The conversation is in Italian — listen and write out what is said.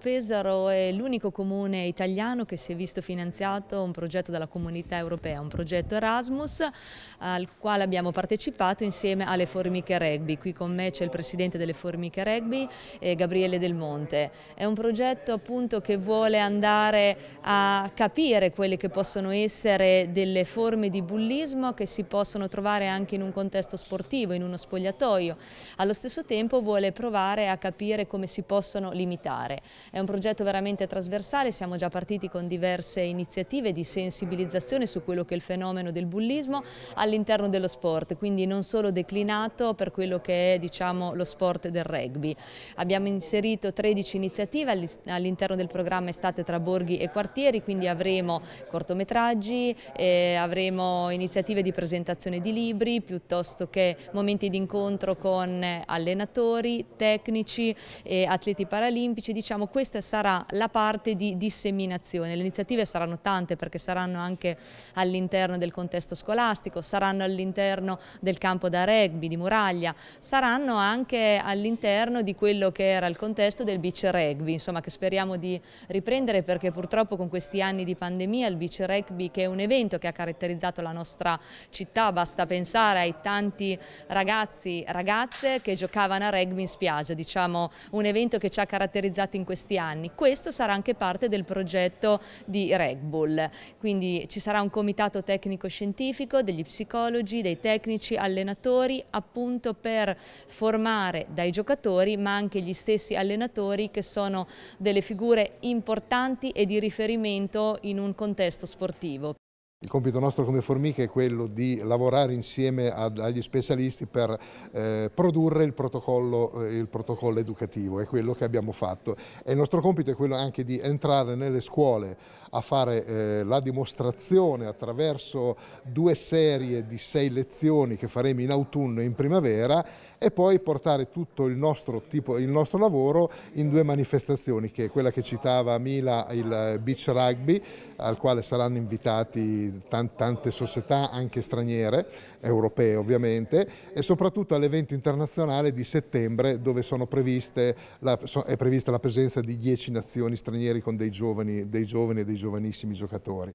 Pesaro è l'unico comune italiano che si è visto finanziato un progetto dalla comunità europea, un progetto Erasmus al quale abbiamo partecipato insieme alle Formiche Rugby. Qui con me c'è il presidente delle Formiche Rugby, eh, Gabriele Del Monte. È un progetto appunto che vuole andare a capire quelle che possono essere delle forme di bullismo che si possono trovare anche in un contesto sportivo, in uno spogliatoio. Allo stesso tempo vuole provare a capire come si possono limitare. È un progetto veramente trasversale, siamo già partiti con diverse iniziative di sensibilizzazione su quello che è il fenomeno del bullismo all'interno dello sport, quindi non solo declinato per quello che è diciamo, lo sport del rugby. Abbiamo inserito 13 iniziative all'interno del programma Estate tra Borghi e Quartieri, quindi avremo cortometraggi, eh, avremo iniziative di presentazione di libri, piuttosto che momenti di incontro con allenatori, tecnici, e atleti paralimpici, diciamo questa sarà la parte di disseminazione. Le iniziative saranno tante perché saranno anche all'interno del contesto scolastico, saranno all'interno del campo da rugby, di muraglia, saranno anche all'interno di quello che era il contesto del beach rugby, insomma che speriamo di riprendere perché purtroppo con questi anni di pandemia il beach rugby che è un evento che ha caratterizzato la nostra città, basta pensare ai tanti ragazzi, ragazze che giocavano a rugby in spiaggia, diciamo un evento che ci ha caratterizzato in questi questi anni. Questo sarà anche parte del progetto di Red Bull, quindi ci sarà un comitato tecnico-scientifico degli psicologi, dei tecnici, allenatori, appunto per formare dai giocatori ma anche gli stessi allenatori che sono delle figure importanti e di riferimento in un contesto sportivo. Il compito nostro come Formiche è quello di lavorare insieme agli specialisti per eh, produrre il protocollo, eh, il protocollo, educativo, è quello che abbiamo fatto. E il nostro compito è quello anche di entrare nelle scuole a fare eh, la dimostrazione attraverso due serie di sei lezioni che faremo in autunno e in primavera e poi portare tutto il nostro, tipo, il nostro lavoro in due manifestazioni, che è quella che citava Mila il eh, beach rugby, al quale saranno invitati tante società anche straniere, europee ovviamente, e soprattutto all'evento internazionale di settembre dove la, è prevista la presenza di 10 nazioni stranieri con dei giovani, dei giovani e dei giovanissimi giocatori.